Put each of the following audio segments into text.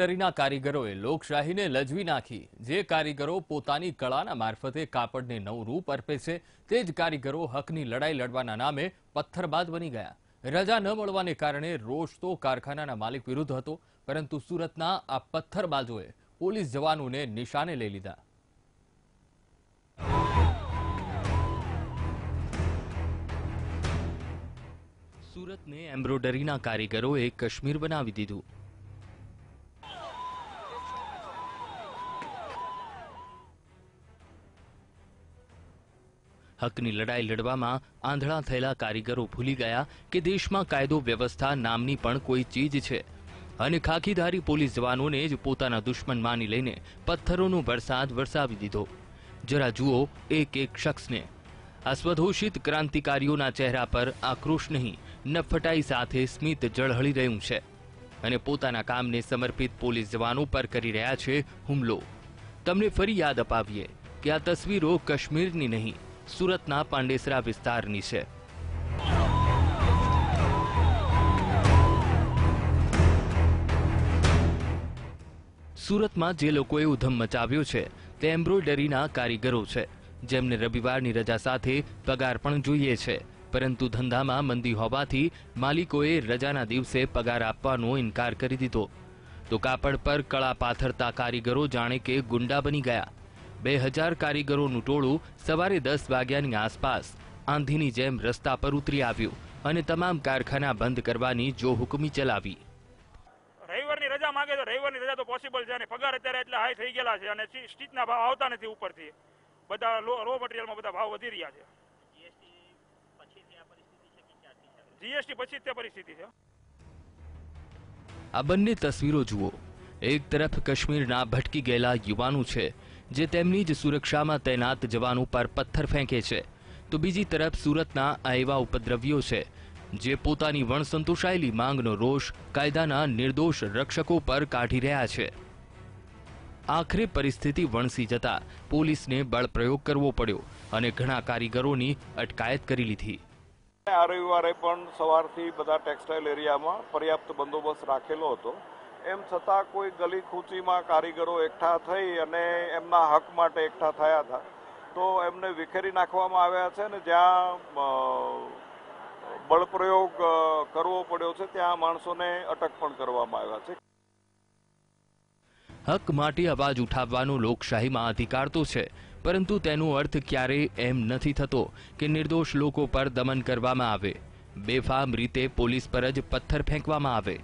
નરીના કારીગરોએ લોકશાહીને લજવી નાખી જે કારીગરો પોતાની કળાના મારફતે કાપડને નવું રૂપ અર્પે છે તે જ કારીગરો હકની લડાઈ લડવાના નામે પથ્થરબાદ બની ગયા રજા ન મળવાને કારણે રોષ તો કારખાનાના માલિક વિરુદ્ધ હતો પરંતુ સુરતના આ પથ્થરબાજોએ પોલીસ જવાનોને નિશાને લઈ લીધા સુરતને એમ્બ્રોડરીના કારીગરોએ કાશ્મીર બનાવી દીધું હકની લડાઈ લડવામાં આંધળા થયેલા કારીગરો ભૂલી ગયા કે દેશમાં કાયદો વ્યવસ્થા નામની પણ કોઈ ચીજ છે અને ખાખીધારી પોલીસ જવાનોને જ પોતાના દુશ્મન માની લઈને પથ્થરોનો વરસાદ વરસાવી દીધો જરા જુઓ એક એક શખ્સને આ ક્રાંતિકારીઓના ચહેરા પર આક્રોશ નહીં નફટાઈ સાથે સ્મિત જળહળી રહ્યું છે અને પોતાના કામને સમર્પિત પોલીસ જવાનો પર કરી રહ્યા છે હુમલો તમને ફરી યાદ અપાવીએ કે આ તસવીરો કાશ્મીરની નહીં સુરતના પાંડેસરા વિસ્તારની છે સુરતમાં જે લોકોએ ઉધમ મચાવ્યો છે તે એમ્બ્રોઇડરીના કારીગરો છે જેમને રવિવારની રજા સાથે પગાર પણ જોઈએ છે પરંતુ ધંધામાં મંદી હોવાથી માલિકોએ રજાના દિવસે પગાર આપવાનો ઇનકાર કરી દીધો તો કાપડ પર કળા પાથરતા કારીગરો જાણે કે ગુંડા બની ગયા બે હજાર કારીગરોનું ટોળું સવારે દસ વાગ્યાની આસપાસ આંધીની જેમ રસ્તા પર ઉતરી આવ્યું અને તમામ કારખાના બંધ કરવાની જો હુકમી ચલાવી રવિવારની રજા માંગે તો રવિવારની રજા તો પોસિબલ છે અને પગાર અત્યારે એટલે હાઈ થઈ ગયેલા છે અને સ્ટીચના ભાવ આવતા નથી ઉપરથી બધા રો મટીરિયલમાં બધા ભાવ વધી રહ્યા છે જીએસટી પછી તે પરિસ્થિતિ છે આ બંને તસવીરો જુઓ એક તરફ કાશ્મીરના ભટકી ગયેલા યુવાનો છે જે તેમની જ સુરક્ષામાં તૈનાત જવાનો પર પથ્થર ફેંકે છે તો બીજી તરફ સુરતના આ એવા ઉપદ્રવ્યો છે જે પોતાની વણસંતોષાયેલી માંગનો રોષ કાયદાના નિર્દોષ રક્ષકો પર કાઢી રહ્યા છે આખરે પરિસ્થિતિ વણસી જતા પોલીસને બળપ્રયોગ કરવો પડ્યો અને ઘણા કારીગરોની અટકાયત કરી લીધી આ રવિવારે પણ સવારથી બધા ટેક્સટાઇલ એરિયામાં પર્યાપ્ત બંદોબસ્ત રાખેલો હતો એમ છતાં કોઈ ગલી ખૂંચીમાં કારીગરો એકઠા થઈ અને એમના હક માટે એકઠા થયા હતા તો એમને વિખેરી નાખવામાં આવ્યા છે ને જ્યાં બળપ્રયોગ કરવો પડ્યો છે ત્યાં માણસોને અટક પણ કરવામાં આવ્યા છે હક માટે અવાજ ઉઠાવવાનો લોકશાહીમાં અધિકાર તો છે પરંતુ તેનો અર્થ ક્યારેય એમ નથી થતો કે નિર્દોષ લોકો પર દમન કરવામાં આવે બેફામ રીતે પોલીસ પર જ પથ્થર ફેંકવામાં આવે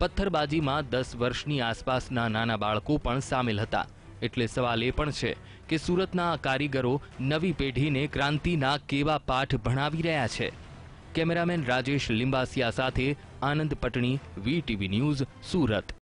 પથ્થરબાજીમાં દસ વર્ષની આસપાસના નાના બાળકો પણ સામેલ હતા એટલે સવાલ એ પણ છે કે સુરતના કારીગરો નવી પેઢીને ક્રાંતિના કેવા પાઠ ભણાવી રહ્યા છે કેમેરામેન રાજેશ લિંબાસિયા સાથે Anand Patni V TV news Surat